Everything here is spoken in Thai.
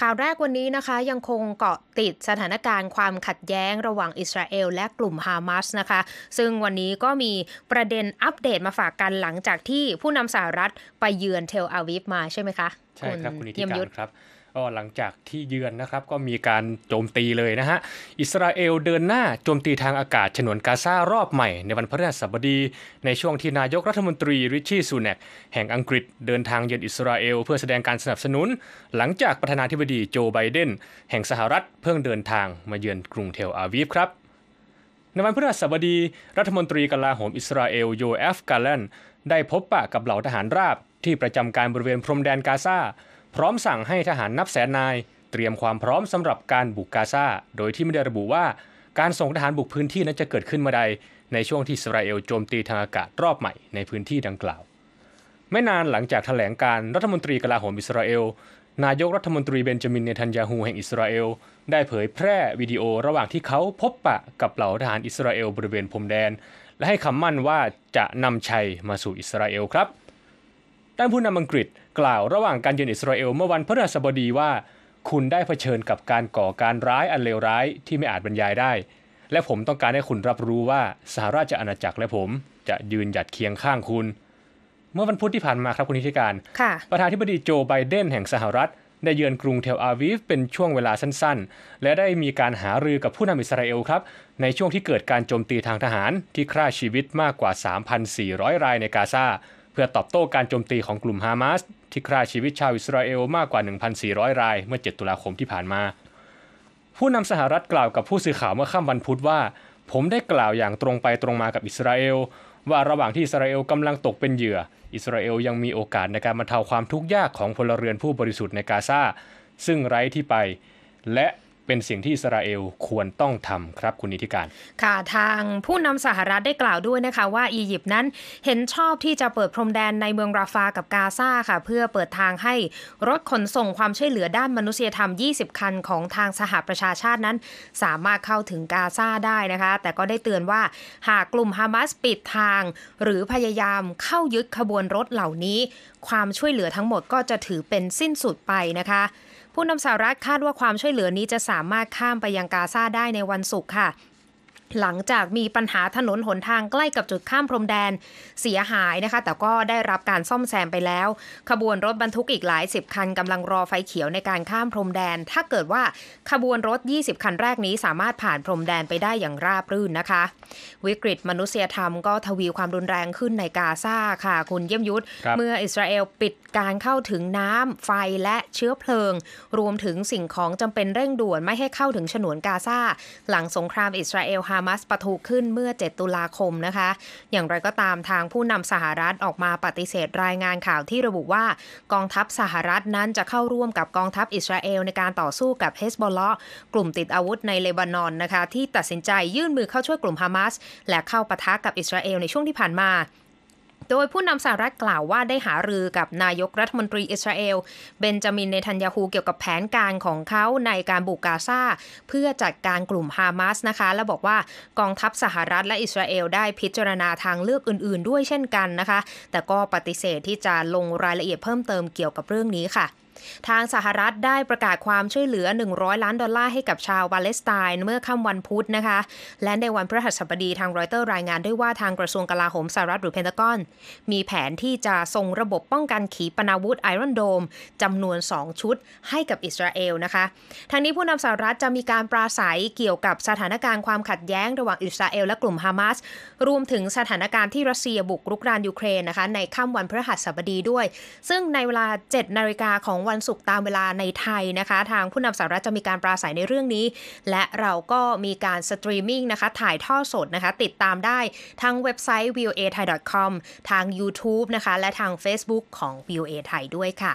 ข่าวแรกวันนี้นะคะยังคงเกาะติดสถานการณ์ความขัดแย้งระหว่างอิสราเอลและกลุ่มฮามาสนะคะ ซึ่งวันนี้ก็มีประเด็นอัปเดตมาฝากกันหลังจากที่ผู้นำสหรัฐไปเยือนเทลอาวิฟมาใช่ไหมคะใช่ครับคุณนิติการครับก็หลังจากที่เยือนนะครับ ก็มีการโจมตีเลยนะฮะ อิสราเอลเดินหน้าโจมตีทางอากาศฉนวนกาซารอบใหม่ในวันพฤหัสบดีในช่วงที่นายกรัฐมนตรีริชี่ซูเนกแห่งอังกฤษเดินทางเยือนอิสราเอลเพื่อแสดงการสนับสนุน หลังจากประธานาธิบดีโจไบเดนแห่งสหรัฐเพิ่งเดินทางมาเยือนกรุงเทลอาวีฟครับในวันพฤหัสบดีรัฐมนตรีกลาโหมอิสราเอลโยเอฟกาแลนได้พบปะกับเหล่าทหารราบที่ประจำการบริเวณพรมแดนกาซาพร้อมสั่งให้ทหารนับแสนนายเตรียมความพร้อมสำหรับการบุกกาซาโดยที่ไม่ได้ระบุว่าการส่งทหารบุกพื้นที่นั้นจะเกิดขึ้นเมื่อใดในช่วงที่อิสราเอลโจมตีทางอากาศรอบใหม่ในพื้นที่ดังกล่าวไม่นานหลังจากถแถลงการรัฐมนตรีกลาโหมอิสราเอล นายกรัฐมนตรีเบนจามินเนทันยาฮูแห่งอิสราเอลได้เผยแพร่วิดีโอระหว่างที่เขาพบปะกับเหล่าทหารอิสราเอลบริเวณพรมแดน และให้คำมั่นว่าจะนำชัยมาสู่อิสราเอลครับด้านผู้นำอังกฤษกล่าวระหว่างการเยือนอิสราเอลเมื่อวันพฤหัสบดีว่า คุณได้เผชิญกับการก่อการร้ายอันเลวร้ายที่ไม่อาจบรรยายได้ และผมต้องการให้คุณรับรู้ว่าสหราชอาณาจักรและผม จะยืนหยัดเคียงข้างคุณ เมื่อวันพุธที่ผ่านมาครับคุณนิติการประธานธิบดีโจไบเดนแห่งสหรัฐได้เยือนกรุงเทลอาวีฟเป็นช่วงเวลาสั้นๆ และได้มีการหารือกับผู้นำอิสราเอลครับในช่วงที่เกิดการโจมตีทางทหารที่ฆ่าชีวิตมากกว่า 3,400 รายในกาซาเพื่อตอบโต้การโจมตีของกลุ่มฮามาสที่ฆ่าชีวิตชาวอิสราเอลมากกว่า 1,400 รายเมื่อ 7 ตุลาคมที่ผ่านมา ผู้นำสหรัฐกล่าวกับผู้สื่อข่าวเมื่อค่ำวันพุธว่า ผมได้กล่าวอย่างตรงไปตรงมากับอิสราเอล ว่าระหว่างที่อิสราเอลกำลังตกเป็นเหยื่อ อิสราเอลยังมีโอกาสในการบรรเทาความทุกข์ยากของพลเรือนผู้บริสุทธิ์ในกาซาซึ่งไร้ที่ไป และเป็นสิ่งที่อิสราเอลควรต้องทำครับคุณนิติการ ค่ะ ทางผู้นำสหรัฐได้กล่าวด้วยนะคะว่าอียิปต์นั้นเห็นชอบที่จะเปิดพรมแดนในเมืองราฟา กับกาซาค่ะ เพื่อเปิดทางให้รถขนส่งความช่วยเหลือด้านมนุษยธรรม 20 คันของทางสหประชาชาตินั้น สามารถเข้าถึงกาซาได้นะคะ แต่ก็ได้เตือนว่า หากกลุ่มฮามาสปิดทาง หรือพยายามเข้ายึดขบวนรถเหล่านี้ ความช่วยเหลือทั้งหมด ก็จะถือเป็นสิ้นสุดไปนะคะผู้นำสหรัฐคาดว่าความช่วยเหลือนี้จะสามารถข้ามไปยังกาซาได้ในวันศุกร์ค่ะหลังจากมีปัญหาถนนหนทางใกล้กับจุดข้ามพรมแดนเสียหายนะคะ แต่ก็ได้รับการซ่อมแซมไปแล้ว ขบวนรถบรรทุกอีกหลายสิบคันกำลังรอไฟเขียวในการข้ามพรมแดน ถ้าเกิดว่าขบวนรถ 20 คันแรกนี้สามารถผ่านพรมแดนไปได้อย่างราบรื่นนะคะ วิกฤตมนุษยธรรมก็ทวีความรุนแรงขึ้นในกาซาค่ะ คุณเยี่ยมยุทธเมื่ออิสราเอลปิดการเข้าถึงน้ำไฟและเชื้อเพลิง รวมถึงสิ่งของจำเป็นเร่งด่วนไม่ให้เข้าถึงฉนวนกาซาหลังสงครามอิสราเอลฮาามาสปะทุขึ้นเมื่อ 7 ตุลาคมนะคะ อย่างไรก็ตามทางผู้นำสหรัฐออกมาปฏิเสธรายงานข่าวที่ระบุว่ากองทัพสหรัฐนั้นจะเข้าร่วมกับกองทัพอิสราเอลในการต่อสู้กับเฮสบอลลกลุ่มติดอาวุธในเลบานอนนะคะ ที่ตัดสินใจยื่นมือเข้าช่วยกลุ่มฮามาส และเข้าปะทะกับอิสราเอลในช่วงที่ผ่านมาโดยผู้นำสหรัฐกล่าวว่าได้หารือกับนายกรัฐมนตรีอิสราเอล เบนจามินเนทันยาฮูเกี่ยวกับแผนการของเขาในการบุกกาซาเพื่อจัดการกลุ่มฮามาสนะคะและบอกว่ากองทัพสหรัฐและอิสราเอลได้พิจารณาทางเลือกอื่นๆด้วยเช่นกันนะคะ แต่ก็ปฏิเสธที่จะลงรายละเอียดเพิ่มเติมเกี่ยวกับเรื่องนี้ค่ะทางสหรัฐได้ประกาศความช่วยเหลือ 100 ล้านดอลลาร์ ให้กับชาวปาเลสไตน์เมื่อค่ำวันพุธนะคะ และในวันพฤหัสบดีทางรอยเตอร์รายงานด้วยว่าทางกระทรวงกลาโหมสหรัฐหรือเพนทากอนมีแผนที่จะส่งระบบป้องกันขีปนาวุธไอรอนโดมจำนวน 2 ชุดให้กับอิสราเอลนะคะทางนี้ผู้นำสหรัฐจะมีการปราศัยเกี่ยวกับสถานการณ์ความขัดแย้งระหว่างอิสราเอลและกลุ่มฮามาสรวมถึงสถานการณ์ที่รัสเซียบุกรุกรานยูเครนนะคะในค่ำวันพฤหัสบดีด้วย ซึ่งในเวลา7นาฬิกาของวันศุกร์ตามเวลาในไทยนะคะ ทางผู้นำสหรัฐจะมีการปราศัยในเรื่องนี้ และเราก็มีการสตรีมมิ่งนะคะ ถ่ายทอดสดนะคะ ติดตามได้ทั้งเว็บไซต์ voa thai com ทาง YouTube นะคะ และทาง Facebook ของ voa thai ด้วยค่ะ